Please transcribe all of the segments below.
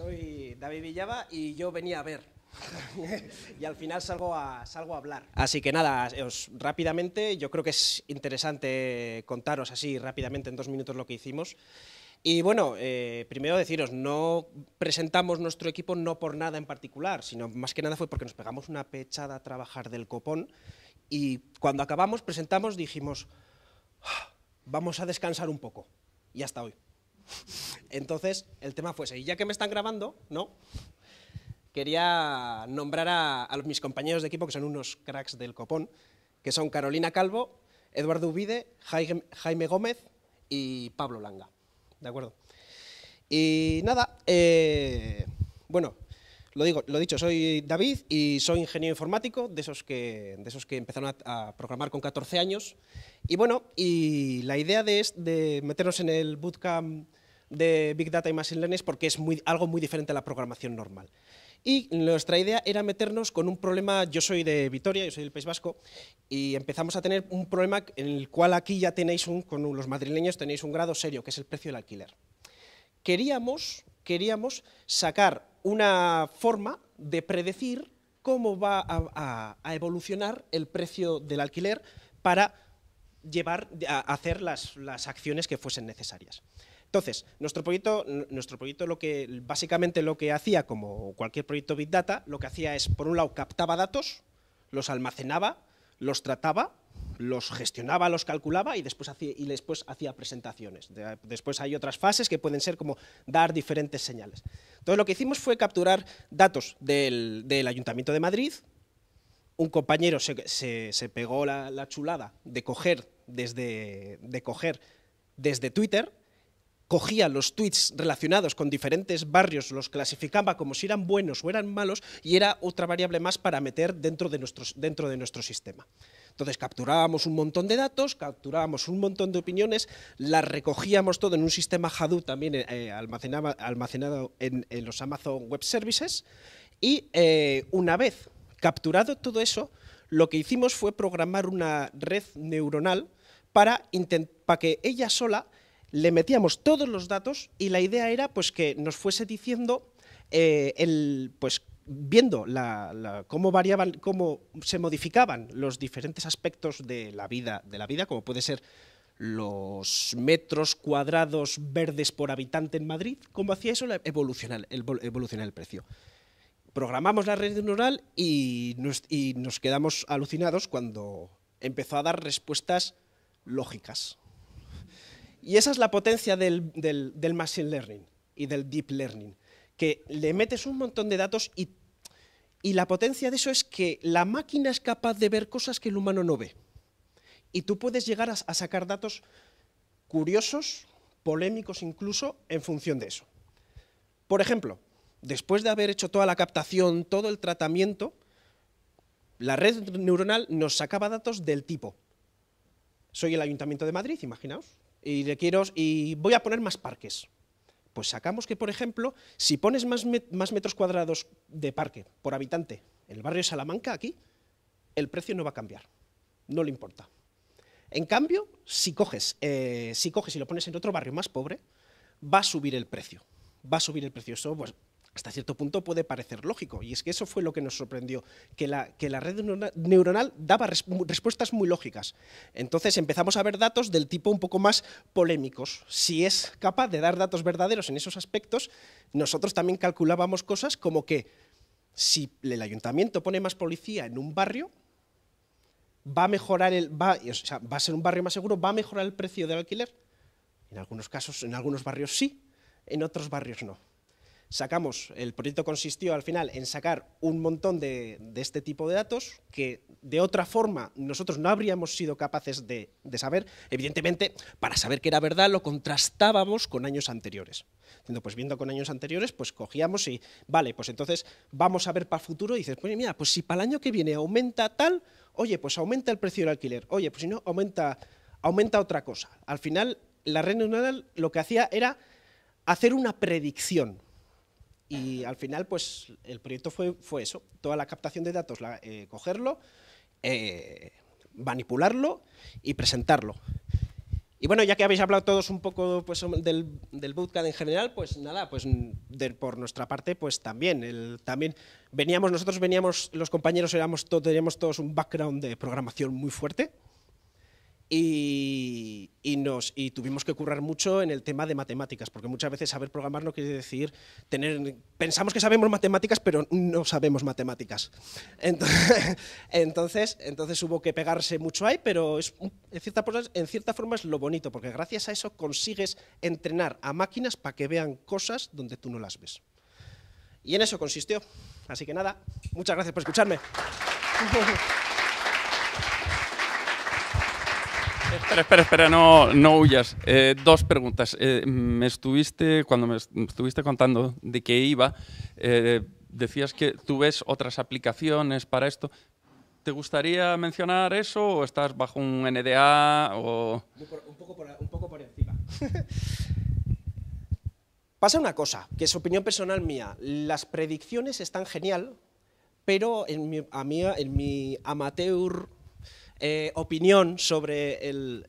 soy David Villaba y yo venía a ver. y al final salgo a, salgo a hablar. Así que nada, os, rápidamente, yo creo que es interesante contaros así rápidamente en dos minutos lo que hicimos. Y bueno, eh, primero deciros, no presentamos nuestro equipo no por nada en particular, sino más que nada fue porque nos pegamos una pechada a trabajar del copón y cuando acabamos presentamos dijimos, ah, vamos a descansar un poco y hasta hoy. Entonces, el tema fue Y ya que me están grabando, ¿no? Quería nombrar a, mis compañeros de equipo, que son unos cracks del copón, que son Carolina Calvo, Eduardo Ubide, Jaime Gómez y Pablo Langa. ¿De acuerdo? Y nada, eh, bueno, lo digo, lo dicho, soy David y soy ingeniero informático, de esos que, de esos que empezaron a, programar con 14 años. Y bueno, y la idea de, de meternos en el bootcamp de Big Data y Machine Learning porque es muy, algo muy diferente a la programación normal. Y nuestra idea era meternos con un problema, yo soy de Vitoria, yo soy del País Vasco, y empezamos a tener un problema en el cual aquí ya tenéis, un, con los madrileños tenéis un grado serio, que es el precio del alquiler. Queríamos, queríamos sacar una forma de predecir cómo va a, a evolucionar el precio del alquiler para llevar a hacer las, las acciones que fuesen necesarias. Entonces, nuestro proyecto, nuestro proyecto lo que, básicamente lo que hacía, como cualquier proyecto Big Data, lo que hacía es, por un lado, captaba datos, los almacenaba, los trataba, los gestionaba, los calculaba y después hacía, y después hacía presentaciones. después hay otras fases que pueden ser como dar diferentes señales. Entonces lo que hicimos fue capturar datos del, Ayuntamiento de Madrid. Un compañero se, pegó la, chulada de desde, de coger desde Twitter cogía los tweets relacionados con diferentes barrios, los clasificaba como si eran buenos o eran malos y era otra variable más para meter dentro de, dentro de nuestro sistema. Entonces capturábamos un montón de datos, capturábamos un montón de opiniones, las recogíamos todo en un sistema Hadoop también eh, eh, almacenaba, almacenado en, los Amazon Web Services y eh, una vez capturado todo eso, lo que hicimos fue programar una red neuronal para, para que ella sola le metíamos todos los datos y la idea era pues, que nos fuese diciendo eh, el, pues, viendo cómo variaban, cómo se modificaban los diferentes aspectos de la vida, de la vida, como puede ser los metros cuadrados verdes por habitante en Madrid, cómo hacía eso evolucionar, el precio. Programamos la red neuronal y nos quedamos alucinados cuando empezó a dar respuestas lógicas. Y esa es la potencia del, Machine Learning y del Deep Learning, que le metes un montón de datos y, la potencia de eso es que la máquina es capaz de ver cosas que el humano no ve. Y tú puedes llegar a, a sacar datos curiosos, polémicos incluso, en función de eso. Por ejemplo, después de haber hecho toda la captación, todo el tratamiento, la red neuronal nos sacaba datos del tipo. Soy el Ayuntamiento de Madrid, imaginaos, y y voy a poner más parques. Pues sacamos que, por ejemplo, si pones más, más metros cuadrados de parque por habitante en el barrio de Salamanca, aquí, el precio no va a cambiar, no le importa. En cambio, si coges, eh, si coges y lo pones en otro barrio más pobre, va a subir el precio. Va a subir el precio. Eso, pues, hasta cierto punto puede parecer lógico. Y es que eso fue lo que nos sorprendió, que la, red neuronal daba respuestas muy lógicas. Entonces empezamos a ver datos del tipo un poco más polémicos. Si es capaz de dar datos verdaderos en esos aspectos, nosotros también calculábamos cosas como que si el ayuntamiento pone más policía en un barrio, va a mejorar el va, va a ser un barrio más seguro, va a mejorar el precio del alquiler. En algunos casos, en algunos barrios sí, en otros barrios no sacamos, el proyecto consistió al final en sacar un montón de, este tipo de datos que de otra forma nosotros no habríamos sido capaces de, saber. Evidentemente, para saber que era verdad lo contrastábamos con años anteriores. pues viendo con años anteriores, pues cogíamos y, vale, pues entonces vamos a ver para el futuro y dices, pues mira, pues si para el año que viene aumenta tal, oye, pues aumenta el precio del alquiler, oye, pues si no, aumenta, aumenta otra cosa. Al final, la red neuronal lo que hacía era hacer una predicción y al final, pues el proyecto fue, fue eso, toda la captación de datos, la, eh, cogerlo, eh, manipularlo y presentarlo. Y bueno, ya que habéis hablado todos un poco pues, del, del bootcamp en general, pues nada, pues por nuestra parte, pues también. El, también veníamos, nosotros veníamos, los compañeros éramos, teníamos todos un background de programación muy fuerte, y, nos, y tuvimos que currar mucho en el tema de matemáticas, porque muchas veces saber programar no quiere decir tener... Pensamos que sabemos matemáticas, pero no sabemos matemáticas. Entonces, entonces, hubo que pegarse mucho ahí, pero es, en, cierta, en cierta forma es lo bonito, porque gracias a eso consigues entrenar a máquinas para que vean cosas donde tú no las ves. Y en eso consistió. Así que nada, muchas gracias por escucharme. Espera, espera, no, no huyas. Eh, dos preguntas. Eh, me estuviste, cuando me estuviste contando de qué iba, eh, decías que tú ves otras aplicaciones para esto. ¿Te gustaría mencionar eso o estás bajo un NDA? O... Un, poco por, encima. Pasa una cosa, que es opinión personal mía. Las predicciones están genial, pero a mí, en mi amateur eh, opinión sobre el,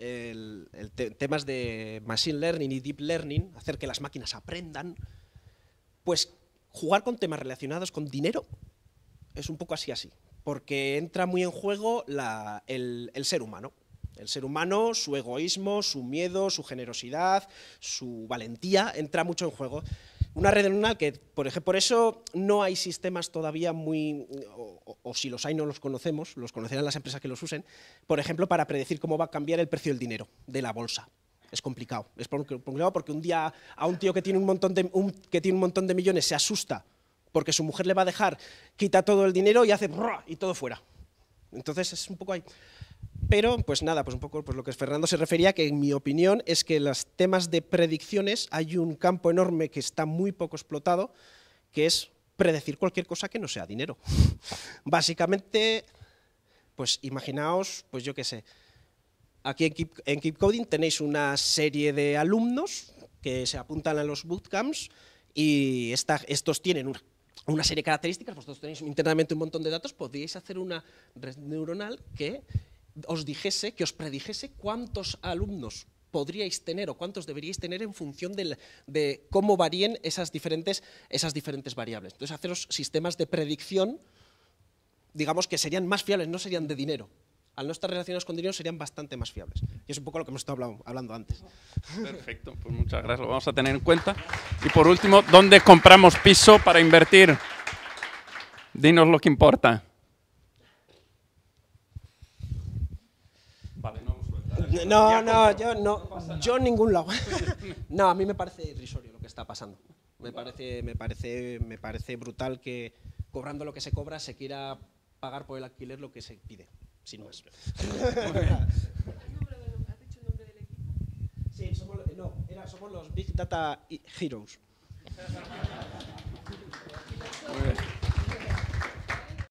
temas de Machine Learning y Deep Learning, hacer que las máquinas aprendan, pues jugar con temas relacionados con dinero es un poco así así, porque entra muy en juego el, el ser humano. El ser humano, su egoísmo, su miedo, su generosidad, su valentía, entra mucho en juego. Una red neuronal que, por ejemplo, por eso no hay sistemas todavía muy, o, si los hay no los conocemos, los conocerán las empresas que los usen, por ejemplo, para predecir cómo va a cambiar el precio del dinero de la bolsa. Es complicado, es complicado porque un día a un tío que tiene un montón de, que tiene un montón de millones se asusta porque su mujer le va a dejar, quita todo el dinero y hace y todo fuera. Entonces es un poco ahí. Pero, pues nada, pues un poco pues lo que Fernando se refería, que en mi opinión es que los temas de predicciones hay un campo enorme que está muy poco explotado, que es predecir cualquier cosa que no sea dinero. Básicamente, pues imaginaos, pues yo qué sé, aquí en Keep, Coding tenéis una serie de alumnos que se apuntan a los bootcamps y estos tienen una, serie de características, vosotros tenéis internamente un montón de datos, podéis hacer una red neuronal que os dijese, que os predijese cuántos alumnos podríais tener o cuántos deberíais tener en función de cómo varíen esas diferentes, esas diferentes variables. Entonces, haceros sistemas de predicción, digamos que serían más fiables, no serían de dinero. Al no estar relacionados con dinero serían bastante más fiables. Y es un poco lo que hemos estado hablando antes. Perfecto, pues muchas gracias, lo vamos a tener en cuenta. Y por último, ¿dónde compramos piso para invertir? Dinos lo que importa. no, no, yo no, yo en ningún lado. no, a mí me parece irrisorio lo que está pasando. Me parece, me parece, me parece brutal que cobrando lo que se cobra se quiera pagar por el alquiler lo que se pide, sin más. Sí, somos, no, era, somos los Big Data Heroes.